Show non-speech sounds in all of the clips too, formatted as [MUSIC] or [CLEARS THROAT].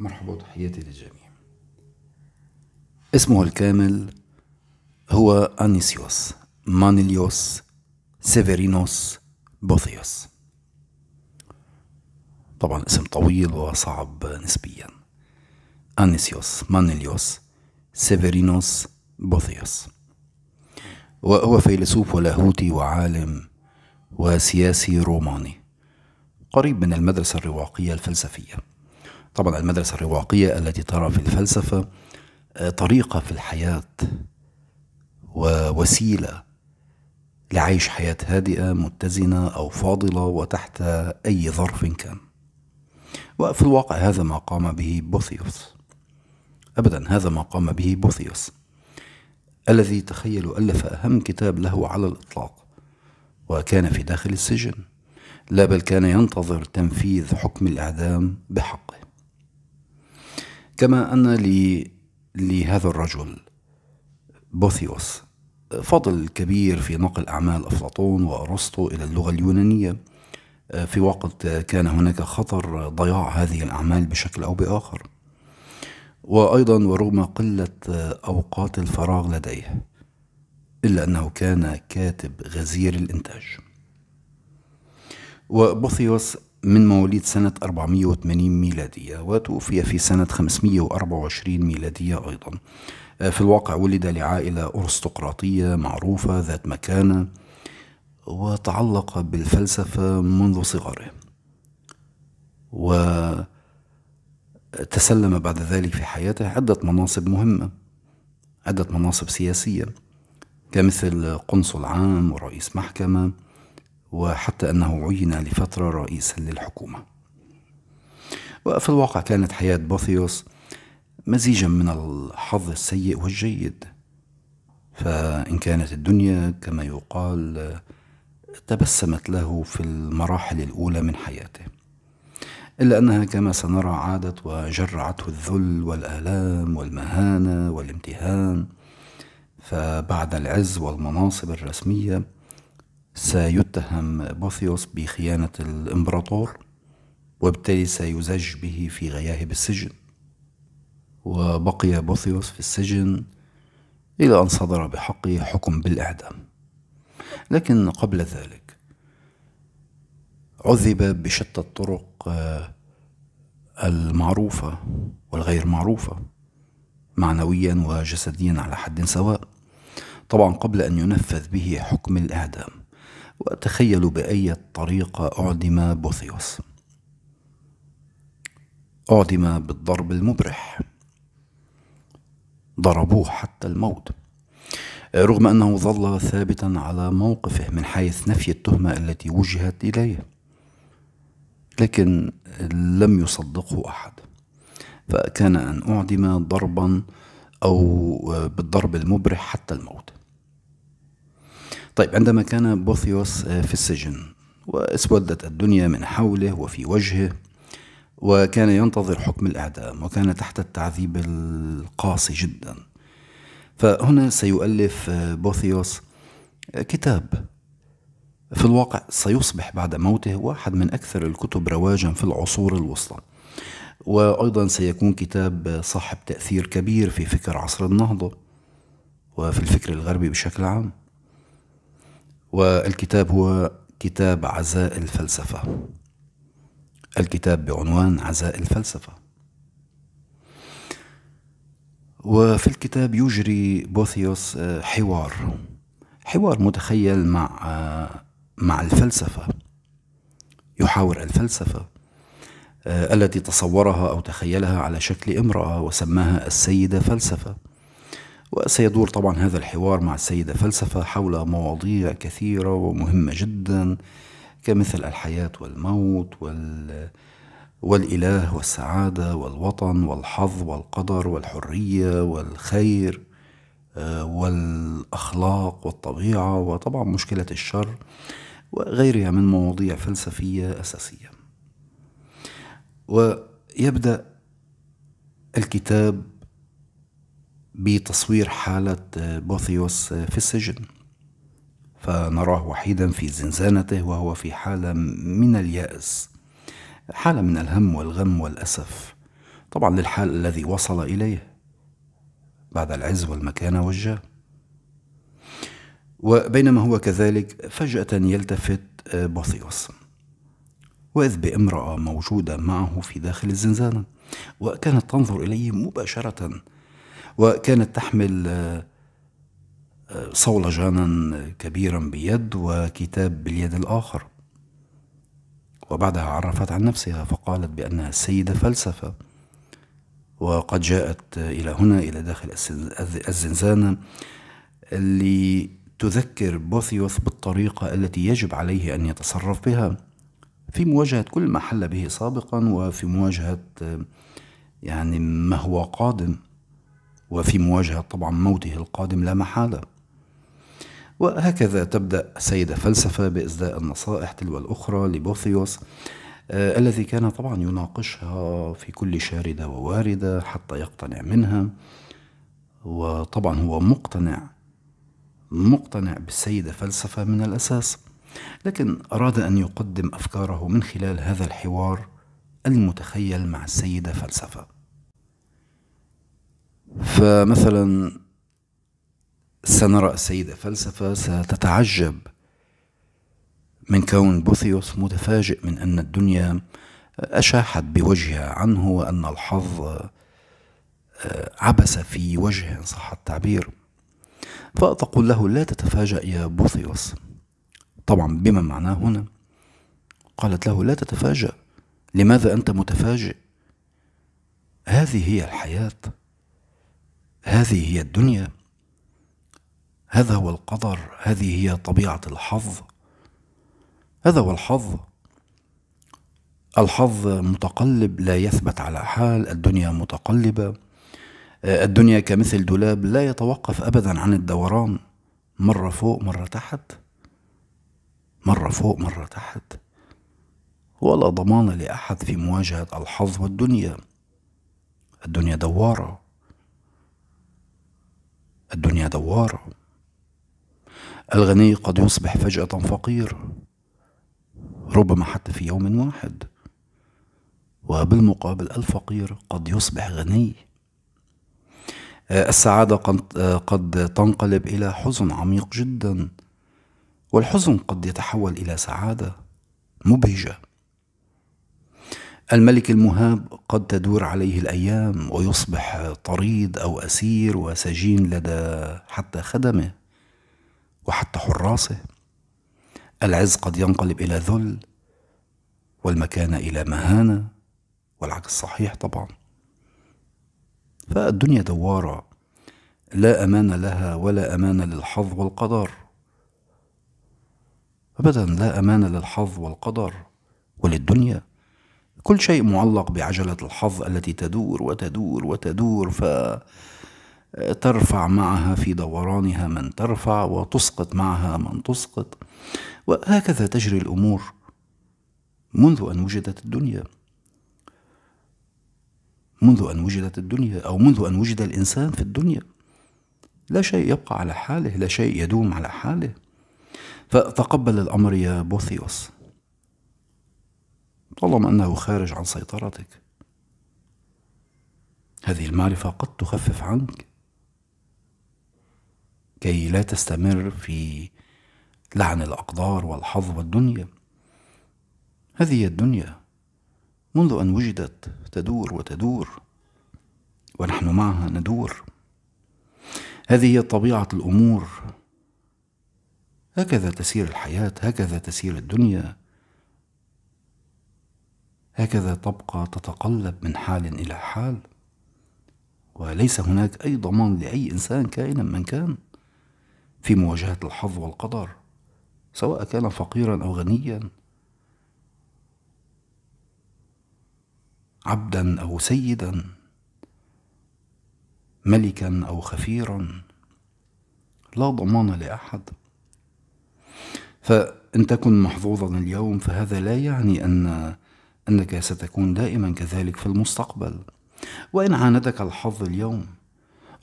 مرحبا وتحياتي للجميع اسمه الكامل هو أنيسيوس مانيليوس سيفيرينوس بوثيوس طبعا اسم طويل وصعب نسبيا أنيسيوس مانيليوس سيفيرينوس بوثيوس وهو فيلسوف ولاهوتي وعالم وسياسي روماني قريب من المدرسة الرواقية الفلسفية طبعا المدرسة الرواقية التي ترى في الفلسفة آه، طريقة في الحياة ووسيلة لعيش حياة هادئة متزنة أو فاضلة وتحت أي ظرف كان وفي الواقع هذا ما قام به بوثيوس أبدا هذا ما قام به بوثيوس الذي تخيل ألف أهم كتاب له على الإطلاق وكان في داخل السجن لا بل كان ينتظر تنفيذ حكم الإعدام بحقه كما أن لي لهذا الرجل بوثيوس فضل كبير في نقل أعمال أفلاطون وأرسطو إلى اللغة اليونانية في وقت كان هناك خطر ضياع هذه الأعمال بشكل أو بآخر وأيضا ورغم قلة أوقات الفراغ لديه إلا أنه كان كاتب غزير الإنتاج وبوثيوس من مواليد سنة 480 ميلادية وتوفي في سنة 524 ميلادية أيضا آه، في الواقع ولد لعائلة أرستقراطية معروفة ذات مكانة وتعلق بالفلسفة منذ صغره وتسلم بعد ذلك في حياته عدة مناصب مهمة عدة مناصب سياسية كمثل قنصل عام ورئيس محكمة وحتى أنه عين لفترة رئيسا للحكومة وفي الواقع كانت حياة بوثيوس مزيجا من الحظ السيء والجيد فإن كانت الدنيا كما يقال تبسمت له في المراحل الأولى من حياته إلا أنها كما سنرى عادت وجرعته الذل والآلام والمهانة والامتهان فبعد العز والمناصب الرسمية سيتهم بوثيوس بخيانة الإمبراطور وبالتالي سيزج به في غياهب السجن وبقي بوثيوس في السجن إلى أن صدر بحقه حكم بالإعدام لكن قبل ذلك عذب بشتى الطرق آه، المعروفة والغير معروفة معنويا وجسديا على حد سواء طبعا قبل أن ينفذ به حكم الإعدام وأتخيل بأي طريقة أعدم بوثيوس أعدم بالضرب المبرح ضربوه حتى الموت رغم أنه ظل ثابتا على موقفه من حيث نفي التهمة التي وجهت إليه لكن لم يصدقه أحد فكان أن أعدم ضربا أو بالضرب المبرح حتى الموت طيب عندما كان بوثيوس آه، في السجن واسودت الدنيا من حوله وفي وجهه وكان ينتظر حكم الإعدام وكان تحت التعذيب القاسي جدا فهنا سيؤلف آه، بوثيوس آه، كتاب في الواقع سيصبح بعد موته واحد من أكثر الكتب رواجا في العصور الوسطى وأيضا سيكون كتاب صاحب تأثير كبير في فكر عصر النهضة وفي الفكر الغربي بشكل عام والكتاب هو كتاب عزاء الفلسفة الكتاب بعنوان عزاء الفلسفة وفي الكتاب يجري بوثيوس آه، حوار حوار متخيل مع آه، مع الفلسفة يحاور الفلسفة آه، التي تصورها أو تخيلها على شكل امرأة وسماها السيدة فلسفة وسيدور طبعا هذا الحوار مع السيدة فلسفة حول مواضيع كثيرة ومهمة جدا كمثل الحياة والموت وال والإله والسعادة والوطن والحظ والقدر والحرية والخير آه، والأخلاق والطبيعة وطبعا مشكلة الشر وغيرها من مواضيع فلسفية أساسية ويبدأ الكتاب بتصوير حالة آه، بوثيوس آه، في السجن فنراه وحيدا في زنزانته وهو في حالة من اليأس حالة من الهم والغم والأسف طبعا للحال الذي وصل إليه بعد العز والمكانة والجاه وبينما هو كذلك فجأة يلتفت آه، بوثيوس وإذ بامرأة موجودة معه في داخل الزنزانة وكانت تنظر إليه مباشرة وكانت تحمل آه، صولجانا كبيرا بيد وكتاب باليد الآخر وبعدها عرفت عن نفسها فقالت بأنها سيدة فلسفة وقد جاءت إلى هنا إلى داخل الزنزانة اللي تذكر بوثيوث بالطريقة التي يجب عليه أن يتصرف بها في مواجهة كل ما حل به سابقا وفي مواجهة آه، يعني ما هو قادم وفي مواجهة طبعا موته القادم لا محالة وهكذا تبدأ سيدة فلسفة بإزداء النصائح تلو الأخرى لبوثيوس آه الذي كان طبعا يناقشها في كل شاردة وواردة حتى يقتنع منها وطبعا هو مقتنع مقتنع بالسيدة فلسفة من الأساس لكن أراد أن يقدم أفكاره من خلال هذا الحوار المتخيل مع السيدة فلسفة فمثلا سنرى السيدة فلسفة ستتعجب من كون بوثيوس متفاجئ من أن الدنيا أشاحت بوجهها عنه وأن الحظ آه، عبس في وجهه إن صح التعبير فتقول له لا تتفاجأ يا بوثيوس طبعا بما معناه هنا قالت له لا تتفاجأ لماذا أنت متفاجئ هذه هي الحياة هذه هي الدنيا هذا هو القدر هذه هي طبيعه الحظ هذا هو الحظ الحظ متقلب لا يثبت على حال الدنيا متقلبه آه، الدنيا كمثل دولاب لا يتوقف ابدا عن الدوران مره فوق مره تحت مره فوق مره تحت ولا ضمان لاحد في مواجهه الحظ والدنيا الدنيا دواره الدنيا دوارة الغني قد يصبح فجأة فقير ربما حتى في يوم واحد وبالمقابل الفقير قد يصبح غني السعادة قد تنقلب إلى حزن عميق جدا والحزن قد يتحول إلى سعادة مبهجة الملك المهاب قد تدور عليه الايام ويصبح طريد او اسير وسجين لدى حتى خدمه وحتى حراسه العز قد ينقلب الى ذل والمكانه الى مهانه والعكس صحيح طبعا فالدنيا دواره لا امان لها ولا امان للحظ والقدر ابدا لا امان للحظ والقدر وللدنيا كل شيء معلق بعجلة الحظ التي تدور وتدور وتدور فترفع معها في دورانها من ترفع وتسقط معها من تسقط وهكذا تجري الأمور منذ أن وجدت الدنيا منذ أن وجدت الدنيا أو منذ أن وجد الإنسان في الدنيا لا شيء يبقى على حاله لا شيء يدوم على حاله فتقبل الأمر يا بوثيوس طالما أنه خارج عن سيطرتك هذه المعرفة قد تخفف عنك كي لا تستمر في لعن الأقدار والحظ والدنيا هذه الدنيا منذ أن وجدت تدور وتدور ونحن معها ندور هذه هي طبيعة الأمور هكذا تسير الحياة هكذا تسير الدنيا هكذا تبقى تتقلب من حال إلى حال وليس هناك أي ضمان لأي إنسان كائنا من كان في مواجهة الحظ والقدر سواء كان فقيرا أو غنيا عبدا أو سيدا ملكا أو خفيرا لا ضمان لأحد فإن تكن محظوظا اليوم فهذا لا يعني أن أنك ستكون دائما كذلك في المستقبل وإن عاندك الحظ اليوم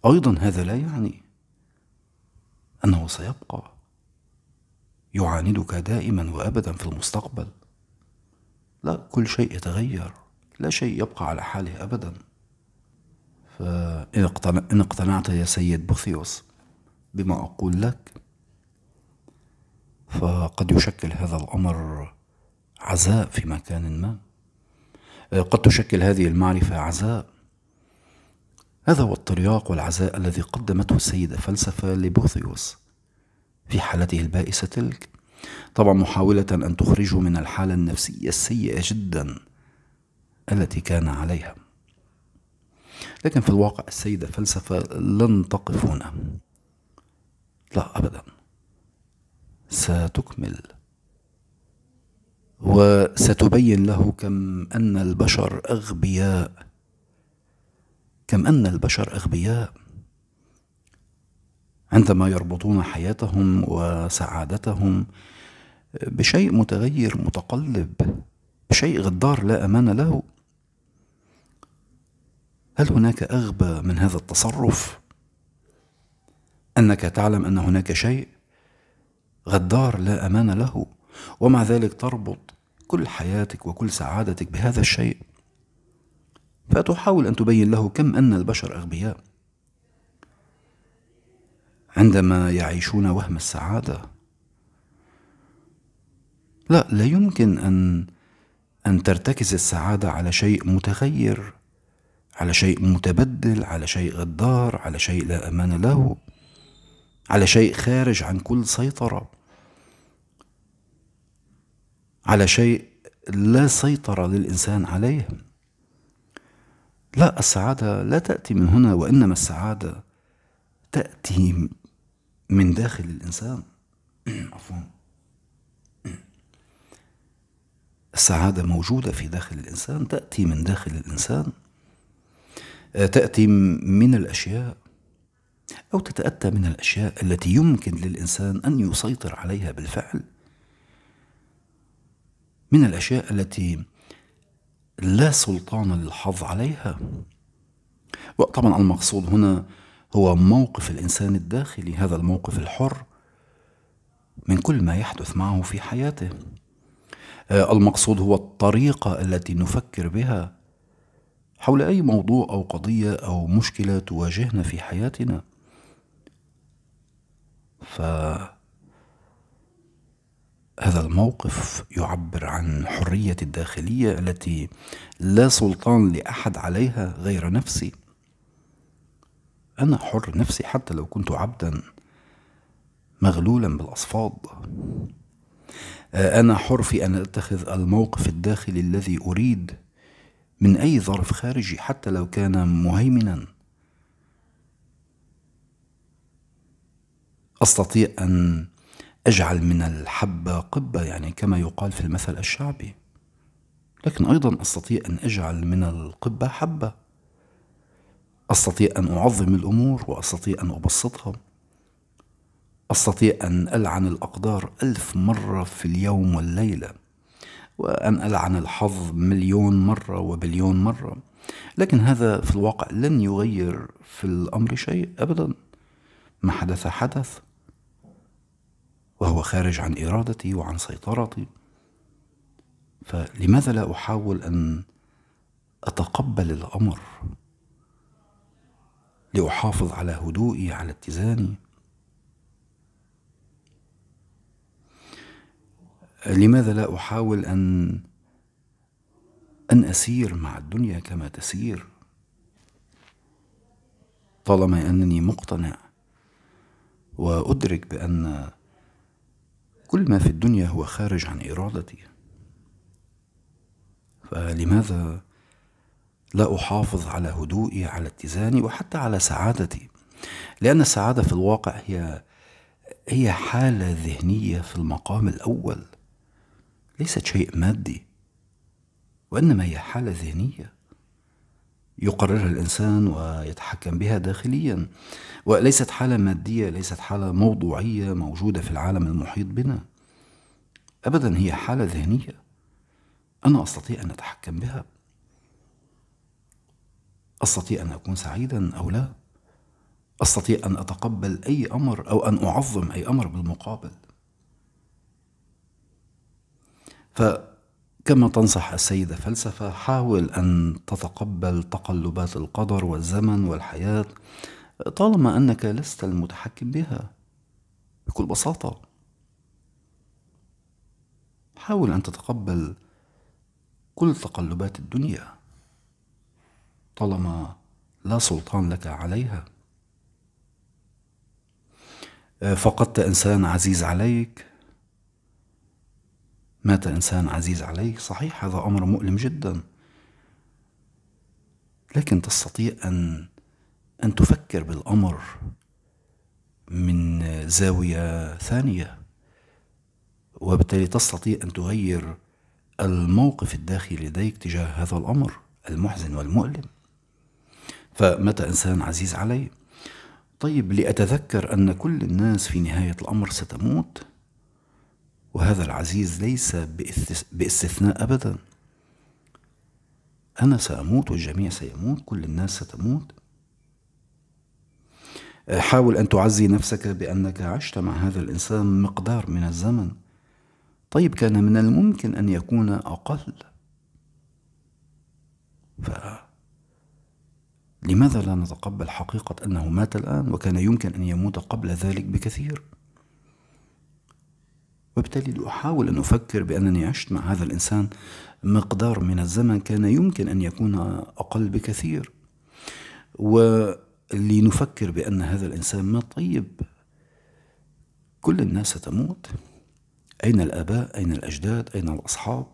أيضا هذا لا يعني أنه سيبقى يعاندك دائما وأبدا في المستقبل لا كل شيء يتغير لا شيء يبقى على حاله أبدا فإن اقتنعت يا سيد بوثيوس بما أقول لك فقد يشكل هذا الأمر عزاء في مكان ما آه، قد تشكل هذه المعرفة عزاء هذا هو الترياق والعزاء الذي قدمته السيدة فلسفة لبوثيوس في حالته البائسة تلك طبعا محاولة أن تخرجه من الحالة النفسية السيئة جدا التي كان عليها لكن في الواقع السيدة فلسفة لن تقف هنا لا أبدا ستكمل وستبين له كم أن البشر أغبياء كم أن البشر أغبياء عندما يربطون حياتهم وسعادتهم بشيء متغير متقلب بشيء غدار لا أمان له هل هناك أغبى من هذا التصرف؟ أنك تعلم أن هناك شيء غدار لا أمان له ومع ذلك تربط كل حياتك وكل سعادتك بهذا الشيء فتحاول أن تبين له كم أن البشر أغبياء عندما يعيشون وهم السعادة لا لا يمكن أن أن ترتكز السعادة على شيء متغير على شيء متبدل على شيء غدار على شيء لا أمان له على شيء خارج عن كل سيطرة على شيء لا سيطرة للإنسان عليه لا السعادة لا تأتي من هنا وإنما السعادة تأتي من داخل الإنسان [CLEARS THROAT] عفوا السعادة موجودة في داخل الإنسان تأتي من داخل الإنسان آه، تأتي من الأشياء أو تتأتى من الأشياء التي يمكن للإنسان أن يسيطر عليها بالفعل من الأشياء التي لا سلطان للحظ عليها وطبعا المقصود هنا هو موقف الإنسان الداخلي هذا الموقف الحر من كل ما يحدث معه في حياته آه، المقصود هو الطريقة التي نفكر بها حول أي موضوع أو قضية أو مشكلة تواجهنا في حياتنا ف هذا الموقف يعبر عن حرية الداخلية التي لا سلطان لأحد عليها غير نفسي أنا حر نفسي حتى لو كنت عبدا مغلولا بالأصفاد أنا حر في أن أتخذ الموقف الداخلي الذي أريد من أي ظرف خارجي حتى لو كان مهيمنا أستطيع أن أجعل من الحبة قبة يعني كما يقال في المثل الشعبي لكن أيضا أستطيع أن أجعل من القبة حبة أستطيع أن أعظم الأمور وأستطيع أن أبسطها أستطيع أن ألعن الأقدار ألف مرة في اليوم والليلة وأن ألعن الحظ مليون مرة وبليون مرة لكن هذا في الواقع لن يغير في الأمر شيء أبدا ما حدث حدث وهو خارج عن إرادتي وعن سيطرتي فلماذا لا أحاول أن أتقبل الأمر لأحافظ على هدوئي على اتزاني لماذا لا أحاول أن أن أسير مع الدنيا كما تسير طالما أنني مقتنع وأدرك بأن كل ما في الدنيا هو خارج عن إرادتي فلماذا لا أحافظ على هدوئي على اتزاني وحتى على سعادتي لأن السعادة في الواقع هي هي حالة ذهنية في المقام الأول ليست شيء مادي وإنما هي حالة ذهنية يقررها الانسان ويتحكم بها داخليا وليست حاله ماديه ليست حاله موضوعيه موجوده في العالم المحيط بنا ابدا هي حاله ذهنيه انا استطيع ان اتحكم بها استطيع ان اكون سعيدا او لا استطيع ان اتقبل اي امر او ان اعظم اي امر بالمقابل كما تنصح السيدة فلسفة حاول أن تتقبل تقلبات القدر والزمن والحياة طالما أنك لست المتحكم بها بكل بساطة حاول أن تتقبل كل تقلبات الدنيا طالما لا سلطان لك عليها آه، فقدت إنسان عزيز عليك مات إنسان عزيز عليك صحيح هذا أمر مؤلم جدا لكن تستطيع أن أن تفكر بالأمر من زاوية ثانية وبالتالي تستطيع أن تغير الموقف الداخلي لديك تجاه هذا الأمر المحزن والمؤلم فمتى إنسان عزيز علي طيب لأتذكر أن كل الناس في نهاية الأمر ستموت وهذا العزيز ليس باستثناء أبدا أنا سأموت والجميع سيموت كل الناس ستموت حاول أن تعزي نفسك بأنك عشت مع هذا الإنسان مقدار من الزمن طيب كان من الممكن أن يكون أقل ف لماذا لا نتقبل حقيقة أنه مات الآن وكان يمكن أن يموت قبل ذلك بكثير؟ وبالتالي أحاول أن أفكر بأنني عشت مع هذا الإنسان مقدار من الزمن كان يمكن أن يكون أقل بكثير ولنفكر بأن هذا الإنسان ما طيب كل الناس ستموت أين الآباء أين الأجداد أين الأصحاب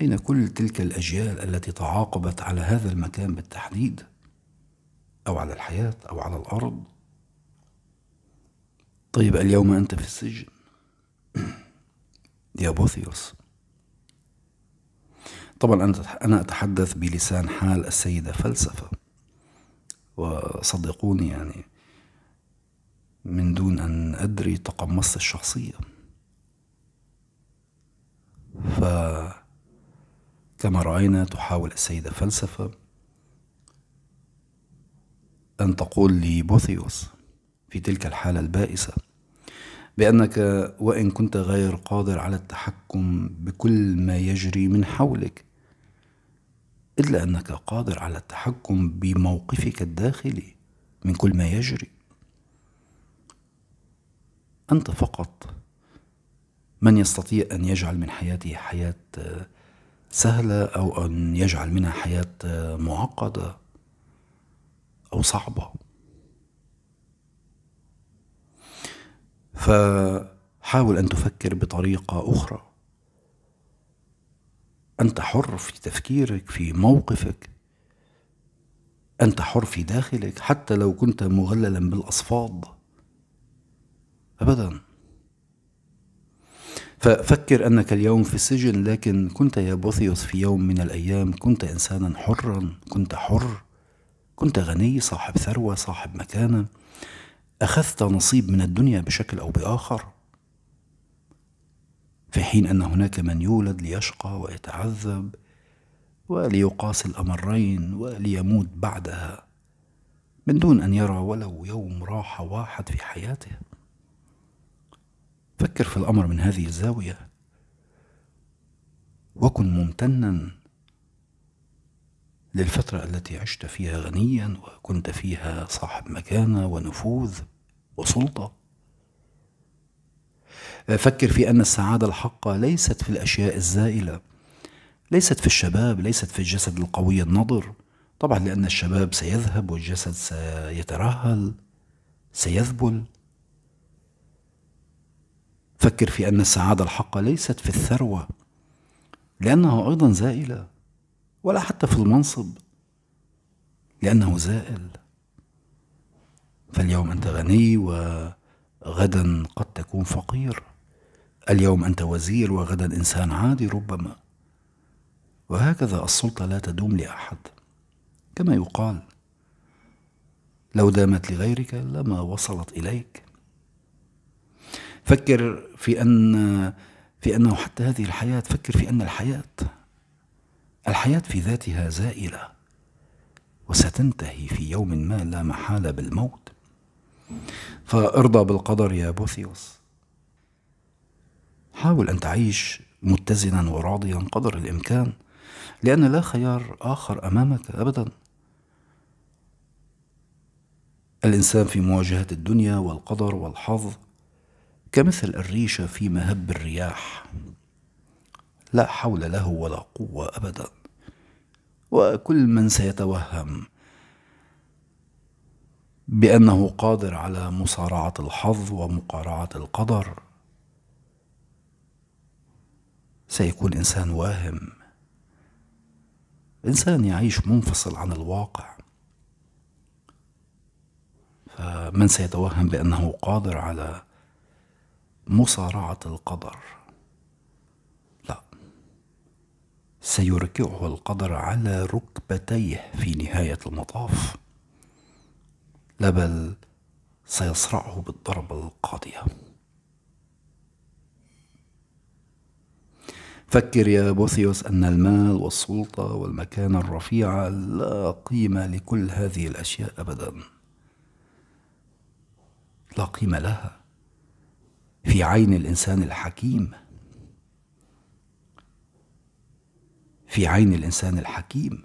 أين كل تلك الأجيال التي تعاقبت على هذا المكان بالتحديد أو على الحياة أو على الأرض طيب اليوم أنت في السجن [CLEARS THROAT] يا بوثيوس طبعا أنا أتحدث بلسان حال السيدة فلسفة وصدقوني يعني من دون أن أدري تقمصت الشخصية ف كما رأينا تحاول السيدة فلسفة أن تقول لبوثيوس في تلك الحالة البائسة بأنك وإن كنت غير قادر على التحكم بكل ما يجري من حولك إلا أنك قادر على التحكم بموقفك الداخلي من كل ما يجري أنت فقط من يستطيع أن يجعل من حياته حياة سهلة أو أن يجعل منها حياة معقدة أو صعبة فحاول أن تفكر بطريقة أخرى أنت حر في تفكيرك في موقفك أنت حر في داخلك حتى لو كنت مغللا بالأصفاد أبدا ففكر أنك اليوم في السجن لكن كنت يا بوثيوس في يوم من الأيام كنت إنسانا حرا كنت حر كنت غني صاحب ثروة صاحب مكانة اخذت نصيب من الدنيا بشكل او باخر في حين ان هناك من يولد ليشقى ويتعذب وليقاس الامرين وليموت بعدها من دون ان يرى ولو يوم راحه واحد في حياته فكر في الامر من هذه الزاويه وكن ممتنا للفتره التي عشت فيها غنيا وكنت فيها صاحب مكانه ونفوذ وسلطة فكر في أن السعادة الحقة ليست في الأشياء الزائلة ليست في الشباب ليست في الجسد القوي النضر طبعا لأن الشباب سيذهب والجسد سيترهل سيذبل فكر في أن السعادة الحقة ليست في الثروة لأنها أيضا زائلة ولا حتى في المنصب لأنه زائل فاليوم أنت غني وغدا قد تكون فقير اليوم أنت وزير وغدا إنسان عادي ربما وهكذا السلطة لا تدوم لأحد كما يقال لو دامت لغيرك لما وصلت إليك فكر في أن في أنه حتى هذه الحياة فكر في أن الحياة الحياة في ذاتها زائلة وستنتهي في يوم ما لا محالة بالموت فارضى بالقدر يا بوثيوس حاول أن تعيش متزنا وراضيا قدر الإمكان لأن لا خيار آخر أمامك أبدا الإنسان في مواجهة الدنيا والقدر والحظ كمثل الريشة في مهب الرياح لا حول له ولا قوة أبدا وكل من سيتوهم بانه قادر على مصارعه الحظ ومقارعه القدر سيكون انسان واهم انسان يعيش منفصل عن الواقع فمن سيتوهم بانه قادر على مصارعه القدر لا سيركعه القدر على ركبتيه في نهايه المطاف لا بل سيصرعه بالضربة القاضية فكر يا بوثيوس أن المال والسلطة والمكانة الرفيعة لا قيمة لكل هذه الأشياء أبدا لا قيمة لها في عين الإنسان الحكيم في عين الإنسان الحكيم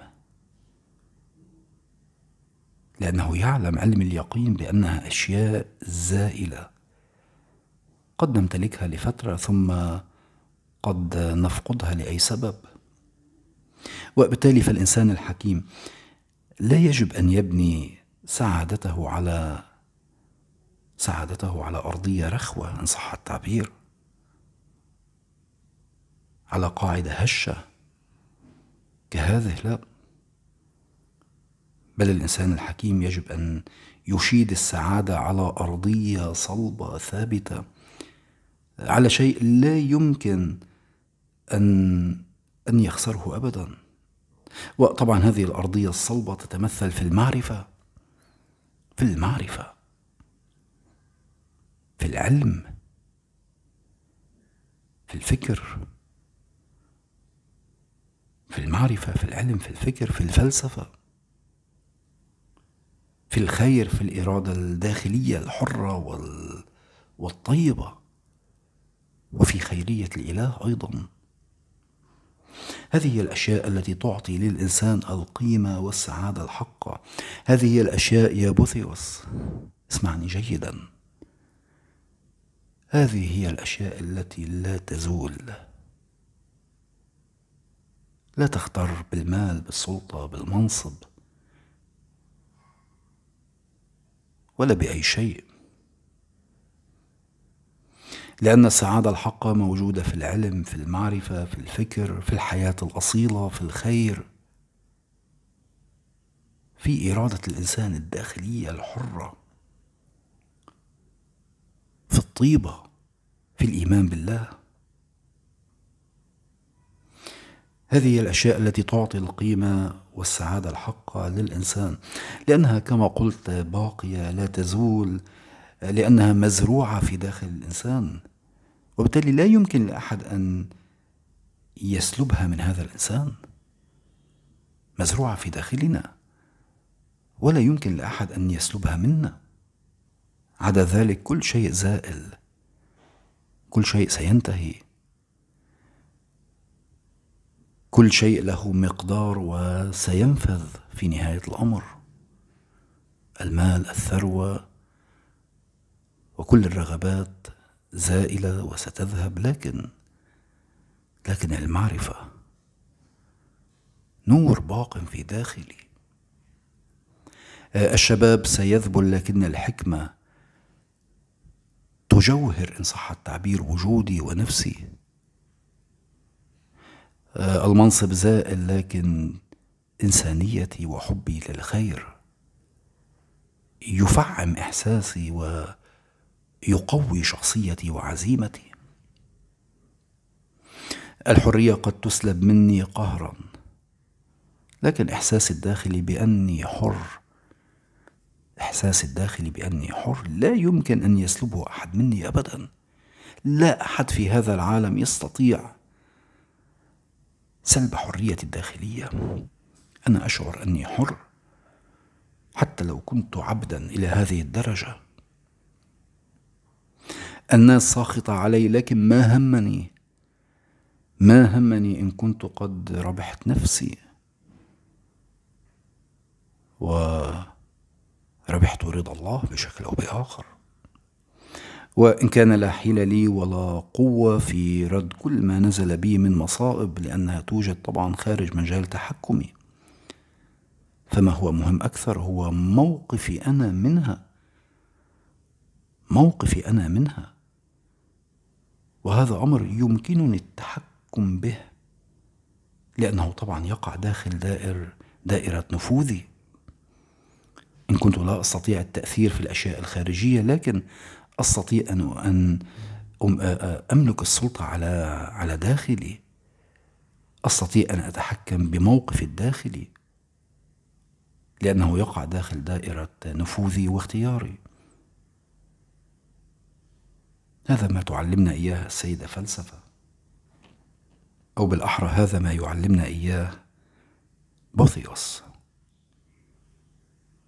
لأنه يعلم علم اليقين بأنها أشياء زائلة قد نمتلكها لفترة ثم قد نفقدها لأي سبب وبالتالي فالإنسان الحكيم لا يجب أن يبني سعادته على سعادته على أرضية رخوة إن صح التعبير على قاعدة هشة كهذه لا بل الإنسان الحكيم يجب أن يشيد السعادة على أرضية صلبة ثابتة على شيء لا يمكن أن أن يخسره أبدا وطبعا هذه الأرضية الصلبة تتمثل في المعرفة في المعرفة في العلم في الفكر في المعرفة في العلم في الفكر في الفلسفة في الخير في الإرادة الداخلية الحرة وال... والطيبة وفي خيرية الإله أيضا هذه هي الأشياء التي تعطي للإنسان القيمة والسعادة الحقة هذه هي الأشياء يا بوثيوس اسمعني جيدا هذه هي الأشياء التي لا تزول لا تختر بالمال بالسلطة بالمنصب ولا باي شيء لان السعاده الحقه موجوده في العلم في المعرفه في الفكر في الحياه الاصيله في الخير في اراده الانسان الداخليه الحره في الطيبه في الايمان بالله هذه هي الأشياء التي تعطي القيمة والسعادة الحقة للإنسان لأنها كما قلت باقية لا تزول لأنها مزروعة في داخل الإنسان وبالتالي لا يمكن لأحد أن يسلبها من هذا الإنسان مزروعة في داخلنا ولا يمكن لأحد أن يسلبها منا عدا ذلك كل شيء زائل كل شيء سينتهي كل شيء له مقدار وسينفذ في نهايه الامر المال الثروه وكل الرغبات زائله وستذهب لكن لكن المعرفه نور باق في داخلي آه، الشباب سيذبل لكن الحكمه تجوهر ان صح التعبير وجودي ونفسي آه، المنصب زائل لكن إنسانيتي وحبي للخير يفعم إحساسي ويقوي شخصيتي وعزيمتي الحرية قد تسلب مني قهرا لكن إحساسي الداخلي بأني حر إحساسي الداخلي بأني حر لا يمكن أن يسلبه أحد مني أبدا لا أحد في هذا العالم يستطيع سلب حريتي الداخلية أنا أشعر أني حر حتى لو كنت عبدا إلى هذه الدرجة الناس ساخطة علي لكن ما همني ما همني إن كنت قد ربحت نفسي وربحت رضا الله بشكل أو بآخر وإن كان لا حيل لي ولا قوة في رد كل ما نزل بي من مصائب لأنها توجد طبعا خارج مجال تحكمي فما هو مهم أكثر هو موقفي أنا منها موقفي أنا منها وهذا أمر يمكنني التحكم به لأنه طبعا يقع داخل دائر دائرة نفوذي إن كنت لا أستطيع التأثير في الأشياء الخارجية لكن استطيع ان ان املك السلطه على على داخلي استطيع ان اتحكم بموقفي الداخلي لانه يقع داخل دائره نفوذي واختياري هذا ما تعلمنا اياه السيده فلسفه او بالاحرى هذا ما يعلمنا اياه بوثيوس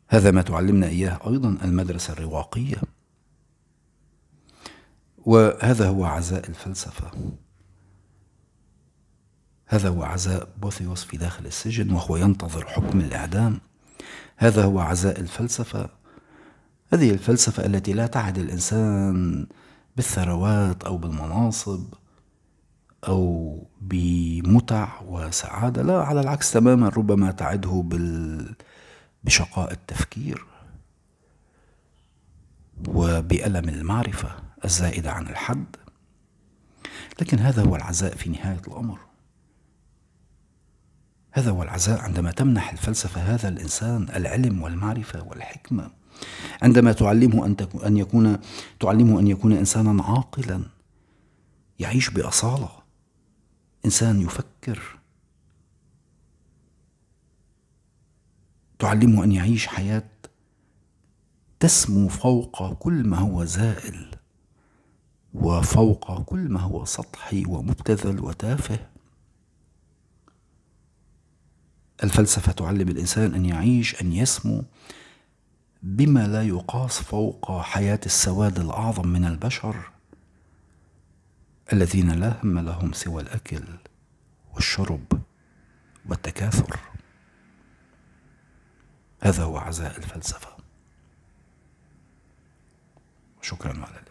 هذا ما تعلمنا اياه ايضا المدرسه الرواقيه وهذا هو عزاء الفلسفة هذا هو عزاء بوثيوس في داخل السجن وهو ينتظر حكم الإعدام هذا هو عزاء الفلسفة هذه الفلسفة التي لا تعد الإنسان بالثروات أو بالمناصب أو بمتع وسعادة لا على العكس تماما ربما تعده بال... بشقاء التفكير وبألم المعرفة الزائدة عن الحد لكن هذا هو العزاء في نهاية الأمر هذا هو العزاء عندما تمنح الفلسفة هذا الإنسان العلم والمعرفة والحكمة عندما تعلمه أن, أن يكون تعلمه أن يكون إنسانا عاقلا يعيش بأصالة إنسان يفكر تعلمه أن يعيش حياة تسمو فوق كل ما هو زائل وفوق كل ما هو سطحي ومبتذل وتافه الفلسفه تعلم الانسان ان يعيش ان يسمو بما لا يقاس فوق حياه السواد الاعظم من البشر الذين لا هم لهم سوى الاكل والشرب والتكاثر هذا هو عزاء الفلسفه شكرا على